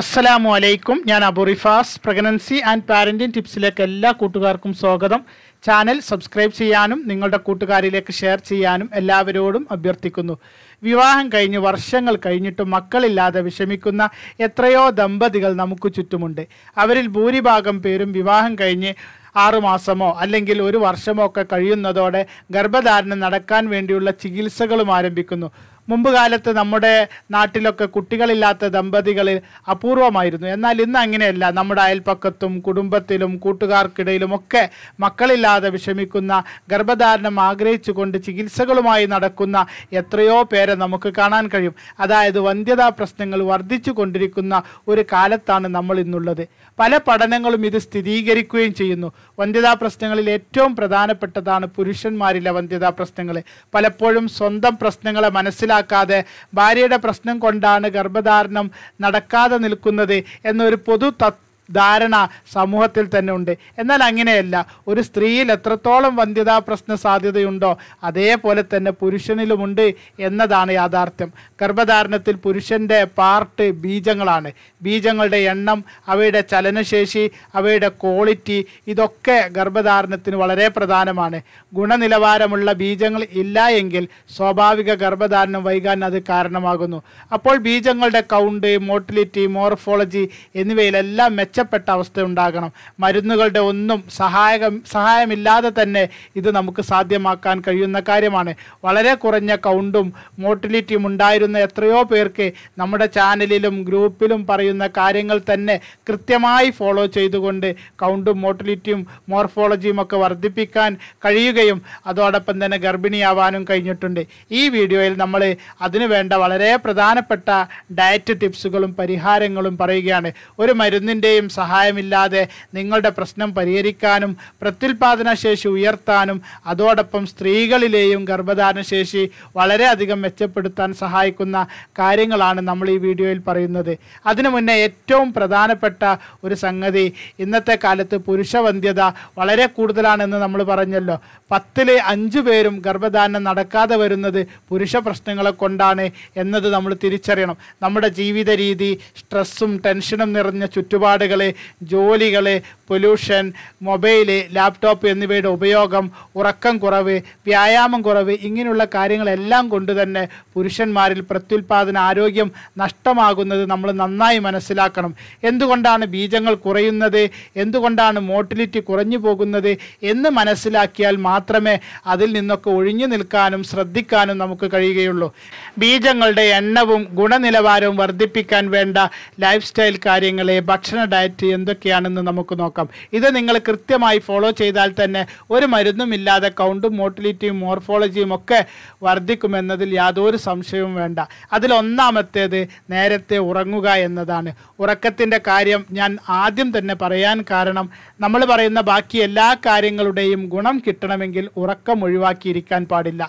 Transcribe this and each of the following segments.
അസ്സലാമു അലൈക്കും ഞാൻ അബുറിഫാസ് പ്രഗ്നൻസി ആൻഡ് പാരൻറ്റിംഗ് ടിപ്സിലേക്ക് എല്ലാ കൂട്ടുകാർക്കും സ്വാഗതം ചാനൽ സബ്സ്ക്രൈബ് ചെയ്യാനും നിങ്ങളുടെ കൂട്ടുകാരിലേക്ക് ഷെയർ ചെയ്യാനും എല്ലാവരോടും അഭ്യർത്ഥിക്കുന്നു വിവാഹം കഴിഞ്ഞ് വർഷങ്ങൾ കഴിഞ്ഞിട്ടും മക്കളില്ലാതെ വിഷമിക്കുന്ന എത്രയോ ദമ്പതികൾ നമുക്ക് ചുറ്റുമുണ്ട് അവരിൽ ഭൂരിഭാഗം പേരും വിവാഹം കഴിഞ്ഞ് ആറുമാസമോ അല്ലെങ്കിൽ ഒരു വർഷമോ ഒക്കെ കഴിയുന്നതോടെ ഗർഭധാരണം നടക്കാൻ വേണ്ടിയുള്ള ചികിത്സകളും ആരംഭിക്കുന്നു മുമ്പ് കാലത്ത് നമ്മുടെ നാട്ടിലൊക്കെ കുട്ടികളില്ലാത്ത ദമ്പതികളിൽ അപൂർവമായിരുന്നു എന്നാൽ ഇന്ന് അങ്ങനെയല്ല നമ്മുടെ അയൽപ്പക്കത്തും കുടുംബത്തിലും കൂട്ടുകാർക്കിടയിലും ഒക്കെ മക്കളില്ലാതെ വിഷമിക്കുന്ന ഗർഭധാരണം ആഗ്രഹിച്ചുകൊണ്ട് ചികിത്സകളുമായി നടക്കുന്ന എത്രയോ പേരെ നമുക്ക് കാണാൻ കഴിയും അതായത് വന്ധ്യതാ പ്രശ്നങ്ങൾ വർദ്ധിച്ചു കൊണ്ടിരിക്കുന്ന ഒരു കാലത്താണ് നമ്മൾ ഇന്നുള്ളത് പല പഠനങ്ങളും ഇത് സ്ഥിരീകരിക്കുകയും ചെയ്യുന്നു വന്ധ്യതാ പ്രശ്നങ്ങളിൽ ഏറ്റവും പ്രധാനപ്പെട്ടതാണ് പുരുഷന്മാരിലെ വന്ധ്യതാ പ്രശ്നങ്ങൾ പലപ്പോഴും സ്വന്തം പ്രശ്നങ്ങളെ മനസ്സിലാക്കി മനസ്സിലാക്കാതെ ഭാര്യയുടെ പ്രശ്നം കൊണ്ടാണ് ഗർഭധാരണം നടക്കാതെ നിൽക്കുന്നത് എന്നൊരു പൊതു തത്വം ധാരണ സമൂഹത്തിൽ തന്നെ ഉണ്ട് എന്നാൽ അങ്ങനെയല്ല ഒരു സ്ത്രീയിൽ എത്രത്തോളം വന്ധ്യതാ പ്രശ്ന സാധ്യതയുണ്ടോ അതേപോലെ തന്നെ പുരുഷനിലുമുണ്ട് എന്നതാണ് യാഥാർത്ഥ്യം ഗർഭധാരണത്തിൽ പുരുഷൻ്റെ പാർട്ട് ബീജങ്ങളാണ് ബീജങ്ങളുടെ എണ്ണം അവയുടെ ചലനശേഷി അവയുടെ ക്വാളിറ്റി ഇതൊക്കെ ഗർഭധാരണത്തിന് വളരെ പ്രധാനമാണ് ഗുണനിലവാരമുള്ള ബീജങ്ങൾ ഇല്ല എങ്കിൽ സ്വാഭാവിക ഗർഭധാരണം വൈകാൻ അത് കാരണമാകുന്നു അപ്പോൾ ബീജങ്ങളുടെ കൗണ്ട് മോട്ടിലിറ്റി മോർഫോളജി എന്നിവയിലെല്ലാം മെച്ച മെച്ചപ്പെട്ട അവസ്ഥ ഉണ്ടാകണം മരുന്നുകളുടെ ഒന്നും സഹായകം സഹായമില്ലാതെ തന്നെ ഇത് നമുക്ക് സാധ്യമാക്കാൻ കഴിയുന്ന കാര്യമാണ് വളരെ കുറഞ്ഞ കൗണ്ടും മോട്ടിലിറ്റിയും ഉണ്ടായിരുന്ന എത്രയോ പേർക്ക് നമ്മുടെ ചാനലിലും ഗ്രൂപ്പിലും പറയുന്ന കാര്യങ്ങൾ തന്നെ കൃത്യമായി ഫോളോ ചെയ്തുകൊണ്ട് കൗണ്ടും മോട്ടിലിറ്റിയും മോർഫോളജിയും ഒക്കെ വർദ്ധിപ്പിക്കാൻ കഴിയുകയും അതോടൊപ്പം തന്നെ ഗർഭിണിയാവാനും കഴിഞ്ഞിട്ടുണ്ട് ഈ വീഡിയോയിൽ നമ്മൾ അതിനുവേണ്ട വളരെ പ്രധാനപ്പെട്ട ഡയറ്റ് ടിപ്സുകളും പരിഹാരങ്ങളും പറയുകയാണ് ഒരു മരുന്നിൻ്റെയും ആരുടെയും സഹായമില്ലാതെ നിങ്ങളുടെ പ്രശ്നം പരിഹരിക്കാനും പ്രത്യുൽപാദന ശേഷി ഉയർത്താനും അതോടൊപ്പം സ്ത്രീകളിലെയും ഗർഭധാരണ ശേഷി വളരെയധികം മെച്ചപ്പെടുത്താൻ സഹായിക്കുന്ന കാര്യങ്ങളാണ് നമ്മൾ ഈ വീഡിയോയിൽ പറയുന്നത് അതിനു മുന്നേ ഏറ്റവും പ്രധാനപ്പെട്ട ഒരു സംഗതി ഇന്നത്തെ കാലത്ത് പുരുഷവന്ധ്യത വളരെ കൂടുതലാണെന്ന് നമ്മൾ പറഞ്ഞല്ലോ പത്തിലെ അഞ്ച് പേരും ഗർഭധാരണം നടക്കാതെ വരുന്നത് പുരുഷ പ്രശ്നങ്ങളെ കൊണ്ടാണ് എന്നത് നമ്മൾ തിരിച്ചറിയണം നമ്മുടെ ജീവിത രീതി സ്ട്രെസ്സും ടെൻഷനും നിറഞ്ഞ ചുറ്റുപാടുകൾ പരിപാടികളെ ജോലികളെ പൊല്യൂഷൻ മൊബൈല് ലാപ്ടോപ്പ് എന്നിവയുടെ ഉപയോഗം ഉറക്കം കുറവ് വ്യായാമം കുറവ് ഇങ്ങനെയുള്ള കാര്യങ്ങളെല്ലാം കൊണ്ട് തന്നെ പുരുഷന്മാരിൽ പ്രത്യുൽപാദന ആരോഗ്യം നഷ്ടമാകുന്നത് നമ്മൾ നന്നായി മനസ്സിലാക്കണം എന്തുകൊണ്ടാണ് ബീജങ്ങൾ കുറയുന്നത് എന്തുകൊണ്ടാണ് മോട്ടിലിറ്റി കുറഞ്ഞു പോകുന്നത് എന്ന് മനസ്സിലാക്കിയാൽ മാത്രമേ അതിൽ നിന്നൊക്കെ ഒഴിഞ്ഞു നിൽക്കാനും ശ്രദ്ധിക്കാനും നമുക്ക് കഴിയുകയുള്ളൂ ബീജങ്ങളുടെ എണ്ണവും ഗുണനിലവാരവും വർദ്ധിപ്പിക്കാൻ വേണ്ട ലൈഫ് സ്റ്റൈൽ കാര്യങ്ങളെ ഭക്ഷണ ഡയ ഡയറ്റ് എന്തൊക്കെയാണെന്ന് നമുക്ക് നോക്കാം ഇത് നിങ്ങൾ കൃത്യമായി ഫോളോ ചെയ്താൽ തന്നെ ഒരു മരുന്നുമില്ലാതെ കൗണ്ടും മോട്ടിലിറ്റിയും മോർഫോളജിയും ഒക്കെ വർദ്ധിക്കുമെന്നതിൽ യാതൊരു സംശയവും വേണ്ട അതിലൊന്നാമത്തേത് നേരത്തെ ഉറങ്ങുക എന്നതാണ് ഉറക്കത്തിൻ്റെ കാര്യം ഞാൻ ആദ്യം തന്നെ പറയാൻ കാരണം നമ്മൾ പറയുന്ന ബാക്കി എല്ലാ കാര്യങ്ങളുടെയും ഗുണം കിട്ടണമെങ്കിൽ ഉറക്കം ഒഴിവാക്കിയിരിക്കാൻ പാടില്ല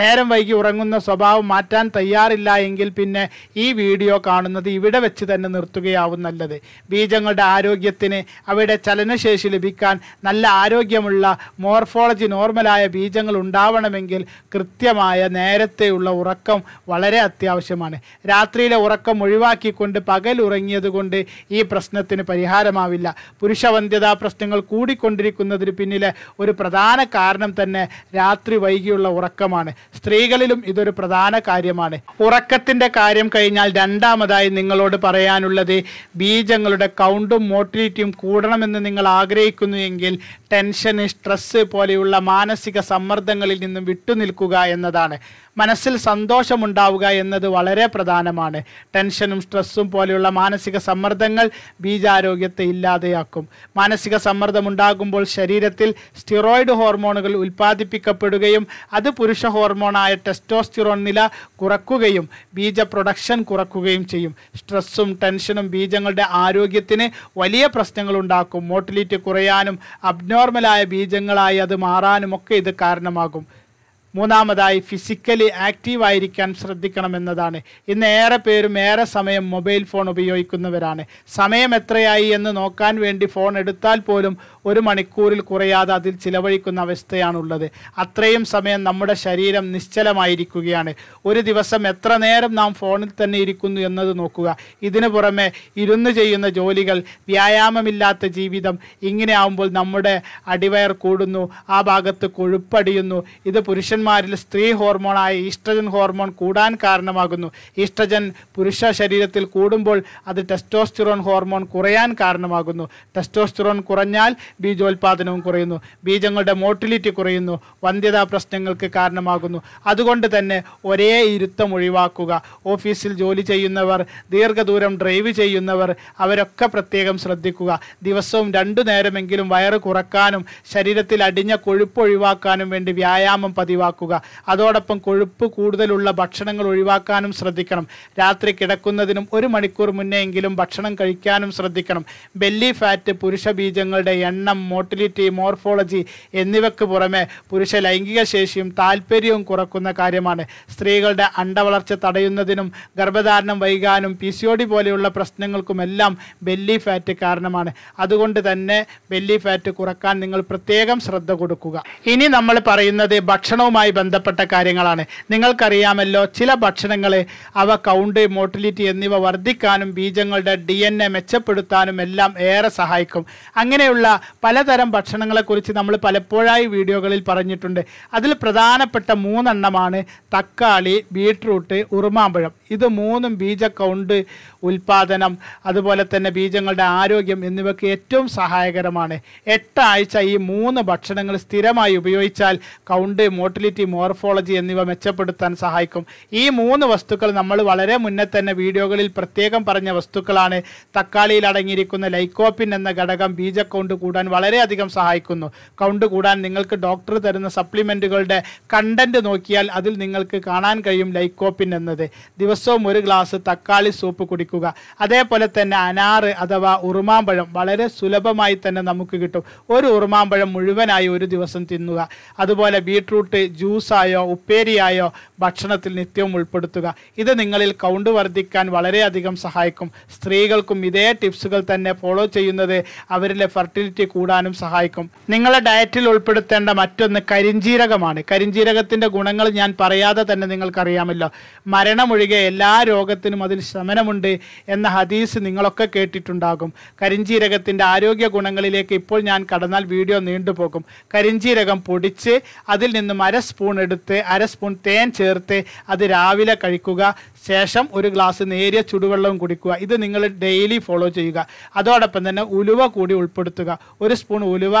നേരം വൈകി ഉറങ്ങുന്ന സ്വഭാവം മാറ്റാൻ തയ്യാറില്ല എങ്കിൽ പിന്നെ ഈ വീഡിയോ കാണുന്നത് ഇവിടെ വെച്ച് തന്നെ നിർത്തുകയാവും നല്ലത് ബീജങ്ങളുടെ ആരോഗ്യത്തിന് അവയുടെ ചലനശേഷി ലഭിക്കാൻ നല്ല ആരോഗ്യമുള്ള മോർഫോളജി നോർമലായ ബീജങ്ങൾ ഉണ്ടാവണമെങ്കിൽ കൃത്യമായ നേരത്തെയുള്ള ഉറക്കം വളരെ അത്യാവശ്യമാണ് രാത്രിയിലെ ഉറക്കം ഒഴിവാക്കിക്കൊണ്ട് പകൽ ഉറങ്ങിയതുകൊണ്ട് ഈ പ്രശ്നത്തിന് പരിഹാരമാവില്ല പുരുഷവന്ധ്യതാ പ്രശ്നങ്ങൾ കൂടിക്കൊണ്ടിരിക്കുന്നതിന് പിന്നിലെ ഒരു പ്രധാന കാരണം തന്നെ രാത്രി വൈകിയുള്ള ഉറക്കമാണ് സ്ത്രീകളിലും ഇതൊരു പ്രധാന കാര്യമാണ് ഉറക്കത്തിന്റെ കാര്യം കഴിഞ്ഞാൽ രണ്ടാമതായി നിങ്ങളോട് പറയാനുള്ളത് ബീജങ്ങളുടെ കൗണ്ടും മോട്ടിലിറ്റിയും കൂടണമെന്ന് നിങ്ങൾ ആഗ്രഹിക്കുന്നു എങ്കിൽ ടെൻഷൻ സ്ട്രെസ് പോലെയുള്ള മാനസിക സമ്മർദ്ദങ്ങളിൽ നിന്നും വിട്ടുനിൽക്കുക എന്നതാണ് മനസ്സിൽ സന്തോഷമുണ്ടാവുക എന്നത് വളരെ പ്രധാനമാണ് ടെൻഷനും സ്ട്രെസ്സും പോലെയുള്ള മാനസിക സമ്മർദ്ദങ്ങൾ ബീജാരോഗ്യത്തെ ഇല്ലാതെയാക്കും മാനസിക സമ്മർദ്ദം ഉണ്ടാകുമ്പോൾ ശരീരത്തിൽ സ്റ്റിറോയിഡ് ഹോർമോണുകൾ ഉൽപ്പാദിപ്പിക്കപ്പെടുകയും അത് പുരുഷ ഹോർമോൺ ഹോർമോണായ ടെസ്റ്റോസ്റ്റിറോൺ നില കുറക്കുകയും ബീജ പ്രൊഡക്ഷൻ കുറക്കുകയും ചെയ്യും സ്ട്രെസ്സും ടെൻഷനും ബീജങ്ങളുടെ ആരോഗ്യത്തിന് വലിയ പ്രശ്നങ്ങൾ ഉണ്ടാക്കും മോട്ടിലിറ്റി കുറയാനും അബ്നോർമലായ ബീജങ്ങളായി അത് മാറാനും ഒക്കെ ഇത് കാരണമാകും മൂന്നാമതായി ഫിസിക്കലി ആക്റ്റീവ് ആയിരിക്കാൻ ശ്രദ്ധിക്കണമെന്നതാണ് ഇന്ന് ഏറെ പേരും ഏറെ സമയം മൊബൈൽ ഫോൺ ഉപയോഗിക്കുന്നവരാണ് സമയം എത്രയായി എന്ന് നോക്കാൻ വേണ്ടി ഫോൺ എടുത്താൽ പോലും ഒരു മണിക്കൂറിൽ കുറയാതെ അതിൽ ചിലവഴിക്കുന്ന അവസ്ഥയാണുള്ളത് അത്രയും സമയം നമ്മുടെ ശരീരം നിശ്ചലമായിരിക്കുകയാണ് ഒരു ദിവസം എത്ര നേരം നാം ഫോണിൽ തന്നെ ഇരിക്കുന്നു എന്നത് നോക്കുക ഇതിനു പുറമെ ഇരുന്ന് ചെയ്യുന്ന ജോലികൾ വ്യായാമമില്ലാത്ത ജീവിതം ഇങ്ങനെ ആവുമ്പോൾ നമ്മുടെ അടിവയർ കൂടുന്നു ആ ഭാഗത്ത് കൊഴുപ്പടിയുന്നു ഇത് പുരുഷൻ പുരുഷന്മാരിൽ സ്ത്രീ ഹോർമോണായ ഈസ്ട്രജൻ ഹോർമോൺ കൂടാൻ കാരണമാകുന്നു ഈസ്ട്രജൻ പുരുഷ ശരീരത്തിൽ കൂടുമ്പോൾ അത് ടെസ്റ്റോസ്റ്റിറോൺ ഹോർമോൺ കുറയാൻ കാരണമാകുന്നു ടെസ്റ്റോസ്റ്റിറോൺ കുറഞ്ഞാൽ ബീജോൽപാദനവും കുറയുന്നു ബീജങ്ങളുടെ മോട്ടിലിറ്റി കുറയുന്നു വന്ധ്യതാ പ്രശ്നങ്ങൾക്ക് കാരണമാകുന്നു അതുകൊണ്ട് തന്നെ ഒരേ ഇരുത്തം ഒഴിവാക്കുക ഓഫീസിൽ ജോലി ചെയ്യുന്നവർ ദീർഘദൂരം ഡ്രൈവ് ചെയ്യുന്നവർ അവരൊക്കെ പ്രത്യേകം ശ്രദ്ധിക്കുക ദിവസവും രണ്ടു നേരമെങ്കിലും വയറ് കുറക്കാനും ശരീരത്തിൽ അടിഞ്ഞ കൊഴുപ്പ് ഒഴിവാക്കാനും വേണ്ടി വ്യായാമം പതിവാക്കുക ഒഴിവാക്കുക അതോടൊപ്പം കൊഴുപ്പ് കൂടുതലുള്ള ഭക്ഷണങ്ങൾ ഒഴിവാക്കാനും ശ്രദ്ധിക്കണം രാത്രി കിടക്കുന്നതിനും ഒരു മണിക്കൂർ എങ്കിലും ഭക്ഷണം കഴിക്കാനും ശ്രദ്ധിക്കണം ബെല്ലി ഫാറ്റ് പുരുഷ ബീജങ്ങളുടെ എണ്ണം മോട്ടിലിറ്റി മോർഫോളജി എന്നിവയ്ക്ക് പുറമെ പുരുഷ ലൈംഗിക ശേഷിയും താല്പര്യവും കുറക്കുന്ന കാര്യമാണ് സ്ത്രീകളുടെ അണ്ടവളർച്ച തടയുന്നതിനും ഗർഭധാരണം വൈകാനും പി പോലെയുള്ള പ്രശ്നങ്ങൾക്കുമെല്ലാം ബെല്ലി ഫാറ്റ് കാരണമാണ് അതുകൊണ്ട് തന്നെ ബെല്ലി ഫാറ്റ് കുറക്കാൻ നിങ്ങൾ പ്രത്യേകം ശ്രദ്ധ കൊടുക്കുക ഇനി നമ്മൾ പറയുന്നത് ഭക്ഷണവുമായി ഭക്ഷണവുമായി ബന്ധപ്പെട്ട കാര്യങ്ങളാണ് നിങ്ങൾക്കറിയാമല്ലോ ചില ഭക്ഷണങ്ങൾ അവ കൗണ്ട് മോട്ടിലിറ്റി എന്നിവ വർദ്ധിക്കാനും ബീജങ്ങളുടെ ഡി എൻ എ മെച്ചപ്പെടുത്താനും എല്ലാം ഏറെ സഹായിക്കും അങ്ങനെയുള്ള പലതരം ഭക്ഷണങ്ങളെക്കുറിച്ച് നമ്മൾ പലപ്പോഴായി വീഡിയോകളിൽ പറഞ്ഞിട്ടുണ്ട് അതിൽ പ്രധാനപ്പെട്ട മൂന്നെണ്ണമാണ് തക്കാളി ബീട്രൂട്ട് ഉറുമാമ്പഴം ഇത് മൂന്നും ബീജ കൗണ്ട് ഉൽപാദനം അതുപോലെ തന്നെ ബീജങ്ങളുടെ ആരോഗ്യം എന്നിവയ്ക്ക് ഏറ്റവും സഹായകരമാണ് എട്ടാഴ്ച ഈ മൂന്ന് ഭക്ഷണങ്ങൾ സ്ഥിരമായി ഉപയോഗിച്ചാൽ കൗണ്ട് മോട്ടിലി സ്റ്റെബിലിറ്റി മോർഫോളജി എന്നിവ മെച്ചപ്പെടുത്താൻ സഹായിക്കും ഈ മൂന്ന് വസ്തുക്കൾ നമ്മൾ വളരെ മുന്നേ തന്നെ വീഡിയോകളിൽ പ്രത്യേകം പറഞ്ഞ വസ്തുക്കളാണ് തക്കാളിയിൽ അടങ്ങിയിരിക്കുന്ന ലൈക്കോപ്പിൻ എന്ന ഘടകം ബീജ കൗണ്ട് കൂടാൻ വളരെയധികം സഹായിക്കുന്നു കൗണ്ട് കൂടാൻ നിങ്ങൾക്ക് ഡോക്ടർ തരുന്ന സപ്ലിമെൻറ്റുകളുടെ കണ്ടൻറ്റ് നോക്കിയാൽ അതിൽ നിങ്ങൾക്ക് കാണാൻ കഴിയും ലൈക്കോപ്പിൻ എന്നത് ദിവസവും ഒരു ഗ്ലാസ് തക്കാളി സൂപ്പ് കുടിക്കുക അതേപോലെ തന്നെ അനാറ് അഥവാ ഉറുമാമ്പഴം വളരെ സുലഭമായി തന്നെ നമുക്ക് കിട്ടും ഒരു ഉറുമാമ്പഴം മുഴുവനായി ഒരു ദിവസം തിന്നുക അതുപോലെ ബീട്രൂട്ട് ജ്യൂസായോ ഉപ്പേരിയായോ ഭക്ഷണത്തിൽ നിത്യവും ഉൾപ്പെടുത്തുക ഇത് നിങ്ങളിൽ കൗണ്ട് വർദ്ധിക്കാൻ വളരെയധികം സഹായിക്കും സ്ത്രീകൾക്കും ഇതേ ടിപ്സുകൾ തന്നെ ഫോളോ ചെയ്യുന്നത് അവരിലെ ഫെർട്ടിലിറ്റി കൂടാനും സഹായിക്കും നിങ്ങളുടെ ഡയറ്റിൽ ഉൾപ്പെടുത്തേണ്ട മറ്റൊന്ന് കരിഞ്ജീരകമാണ് കരിഞ്ജീരകത്തിൻ്റെ ഗുണങ്ങൾ ഞാൻ പറയാതെ തന്നെ നിങ്ങൾക്കറിയാമല്ലോ മരണമൊഴികെ എല്ലാ രോഗത്തിനും അതിൽ ശമനമുണ്ട് എന്ന ഹദീസ് നിങ്ങളൊക്കെ കേട്ടിട്ടുണ്ടാകും കരിഞ്ജീരകത്തിൻ്റെ ആരോഗ്യ ഗുണങ്ങളിലേക്ക് ഇപ്പോൾ ഞാൻ കടന്നാൽ വീഡിയോ നീണ്ടുപോകും കരിഞ്ജീരകം പൊടിച്ച് അതിൽ നിന്ന് മര സ്പൂൺ എടുത്ത് അര സ്പൂൺ തേൻ ചേർത്ത് അത് രാവിലെ കഴിക്കുക ശേഷം ഒരു ഗ്ലാസ് നേരിയ ചുടുവെള്ളവും കുടിക്കുക ഇത് നിങ്ങൾ ഡെയിലി ഫോളോ ചെയ്യുക അതോടൊപ്പം തന്നെ ഉലുവ കൂടി ഉൾപ്പെടുത്തുക ഒരു സ്പൂൺ ഉലുവ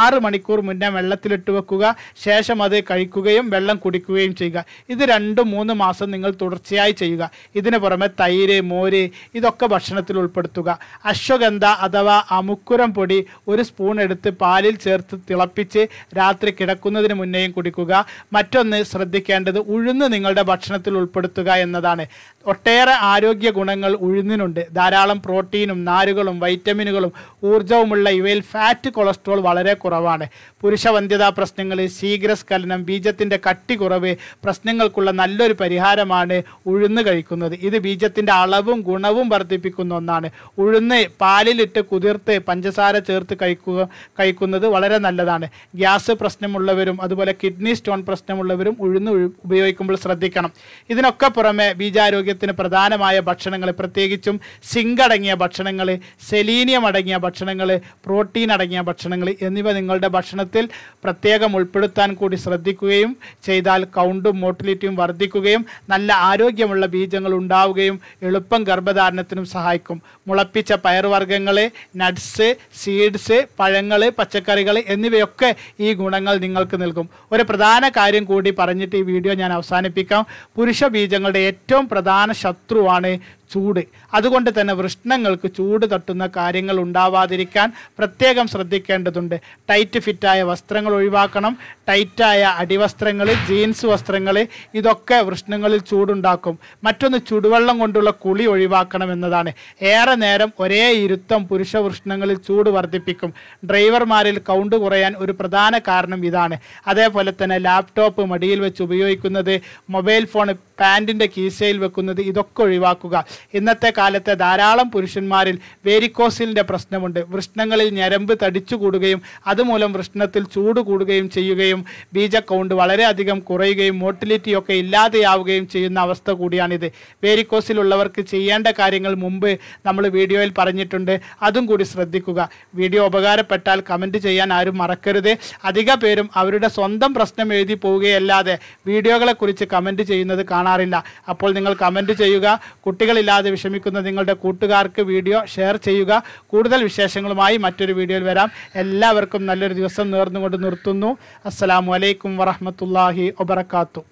ആറ് മണിക്കൂർ മുന്നേ വെള്ളത്തിലിട്ട് വെക്കുക ശേഷം അത് കഴിക്കുകയും വെള്ളം കുടിക്കുകയും ചെയ്യുക ഇത് രണ്ട് മൂന്ന് മാസം നിങ്ങൾ തുടർച്ചയായി ചെയ്യുക ഇതിന് പുറമെ തൈര് മോര് ഇതൊക്കെ ഭക്ഷണത്തിൽ ഉൾപ്പെടുത്തുക അശ്വഗന്ധ അഥവാ അമുക്കുരം പൊടി ഒരു സ്പൂൺ എടുത്ത് പാലിൽ ചേർത്ത് തിളപ്പിച്ച് രാത്രി കിടക്കുന്നതിന് മുന്നേയും കുടിക്കുക മറ്റൊന്ന് ശ്രദ്ധിക്കേണ്ടത് ഉഴുന്ന് നിങ്ങളുടെ ഭക്ഷണത്തിൽ ഉൾപ്പെടുത്തുക എന്നതാണ് ഒട്ടേറെ ആരോഗ്യ ഗുണങ്ങൾ ഉഴുന്നിനുണ്ട് ധാരാളം പ്രോട്ടീനും നാരുകളും വൈറ്റമിനുകളും ഊർജ്ജവുമുള്ള ഇവയിൽ ഫാറ്റ് കൊളസ്ട്രോൾ വളരെ കുറവാണ് പുരുഷവന്ധ്യതാ പ്രശ്നങ്ങൾ ശീഘ്രസ്ഖലനം ബീജത്തിൻ്റെ കട്ടി കുറവ് പ്രശ്നങ്ങൾക്കുള്ള നല്ലൊരു പരിഹാരമാണ് ഉഴുന്ന് കഴിക്കുന്നത് ഇത് ബീജത്തിൻ്റെ അളവും ഗുണവും വർദ്ധിപ്പിക്കുന്ന ഒന്നാണ് ഉഴുന്ന് പാലിലിട്ട് കുതിർത്ത് പഞ്ചസാര ചേർത്ത് കഴിക്കുക കഴിക്കുന്നത് വളരെ നല്ലതാണ് ഗ്യാസ് പ്രശ്നമുള്ളവരും അതുപോലെ കിഡ്നി സ്റ്റോൺ പ്രശ്നമുള്ളവരും ഉഴുന്ന് ഉപയോഗിക്കുമ്പോൾ ശ്രദ്ധിക്കണം ഇതിനൊക്കെ പുറമെ ബീജ ശരീരാരോഗ്യത്തിന് പ്രധാനമായ ഭക്ഷണങ്ങൾ പ്രത്യേകിച്ചും സിങ്ക് അടങ്ങിയ ഭക്ഷണങ്ങൾ സെലീനിയം അടങ്ങിയ ഭക്ഷണങ്ങൾ പ്രോട്ടീൻ അടങ്ങിയ ഭക്ഷണങ്ങൾ എന്നിവ നിങ്ങളുടെ ഭക്ഷണത്തിൽ പ്രത്യേകം ഉൾപ്പെടുത്താൻ കൂടി ശ്രദ്ധിക്കുകയും ചെയ്താൽ കൗണ്ടും മോട്ടിലിറ്റിയും വർദ്ധിക്കുകയും നല്ല ആരോഗ്യമുള്ള ബീജങ്ങൾ ഉണ്ടാവുകയും എളുപ്പം ഗർഭധാരണത്തിനും സഹായിക്കും മുളപ്പിച്ച പയർവർഗ്ഗങ്ങൾ നട്ട്സ് സീഡ്സ് പഴങ്ങൾ പച്ചക്കറികൾ എന്നിവയൊക്കെ ഈ ഗുണങ്ങൾ നിങ്ങൾക്ക് നൽകും ഒരു പ്രധാന കാര്യം കൂടി പറഞ്ഞിട്ട് ഈ വീഡിയോ ഞാൻ അവസാനിപ്പിക്കാം പുരുഷ ബീജങ്ങളുടെ ഏറ്റവും പ്രധാന ശത്രുവാണ് ചൂട് അതുകൊണ്ട് തന്നെ വൃഷ്ണങ്ങൾക്ക് ചൂട് തട്ടുന്ന കാര്യങ്ങൾ ഉണ്ടാവാതിരിക്കാൻ പ്രത്യേകം ശ്രദ്ധിക്കേണ്ടതുണ്ട് ടൈറ്റ് ഫിറ്റായ വസ്ത്രങ്ങൾ ഒഴിവാക്കണം ടൈറ്റായ അടിവസ്ത്രങ്ങൾ ജീൻസ് വസ്ത്രങ്ങൾ ഇതൊക്കെ വൃഷ്ണങ്ങളിൽ ചൂടുണ്ടാക്കും മറ്റൊന്ന് ചുടുവെള്ളം കൊണ്ടുള്ള കുളി ഒഴിവാക്കണം എന്നതാണ് ഏറെ നേരം ഒരേ ഇരുത്തം പുരുഷ വൃഷ്ണങ്ങളിൽ ചൂട് വർദ്ധിപ്പിക്കും ഡ്രൈവർമാരിൽ കൗണ്ട് കുറയാൻ ഒരു പ്രധാന കാരണം ഇതാണ് അതേപോലെ തന്നെ ലാപ്ടോപ്പ് മടിയിൽ വെച്ച് ഉപയോഗിക്കുന്നത് മൊബൈൽ ഫോൺ പാൻറ്റിൻ്റെ കീശയിൽ വെക്കുന്നത് ഇതൊക്കെ ഒഴിവാക്കുക ഇന്നത്തെ കാലത്തെ ധാരാളം പുരുഷന്മാരിൽ വേരിക്കോസിലിൻ്റെ പ്രശ്നമുണ്ട് വൃഷ്ണങ്ങളിൽ ഞരമ്പ് തടിച്ചു കൂടുകയും അതുമൂലം വൃഷ്ണത്തിൽ ചൂട് കൂടുകയും ചെയ്യുകയും ബീജ കൗണ്ട് വളരെയധികം കുറയുകയും മോട്ടിലിറ്റിയൊക്കെ ഇല്ലാതെയാവുകയും ചെയ്യുന്ന അവസ്ഥ കൂടിയാണിത് വേരിക്കോസിലുള്ളവർക്ക് ചെയ്യേണ്ട കാര്യങ്ങൾ മുമ്പ് നമ്മൾ വീഡിയോയിൽ പറഞ്ഞിട്ടുണ്ട് അതും കൂടി ശ്രദ്ധിക്കുക വീഡിയോ ഉപകാരപ്പെട്ടാൽ കമൻറ്റ് ചെയ്യാൻ ആരും മറക്കരുത് അധിക പേരും അവരുടെ സ്വന്തം പ്രശ്നം എഴുതി പോവുകയല്ലാതെ വീഡിയോകളെക്കുറിച്ച് കമൻറ്റ് ചെയ്യുന്നത് കാണാറില്ല അപ്പോൾ നിങ്ങൾ കമൻറ്റ് ചെയ്യുക കുട്ടികളില്ല ഇല്ലാതെ വിഷമിക്കുന്ന നിങ്ങളുടെ കൂട്ടുകാർക്ക് വീഡിയോ ഷെയർ ചെയ്യുക കൂടുതൽ വിശേഷങ്ങളുമായി മറ്റൊരു വീഡിയോയിൽ വരാം എല്ലാവർക്കും നല്ലൊരു ദിവസം നേർന്നുകൊണ്ട് നിർത്തുന്നു അസ്സാം വലൈക്കും വറഹമത്തല്ലാഹി വബർക്കാത്തു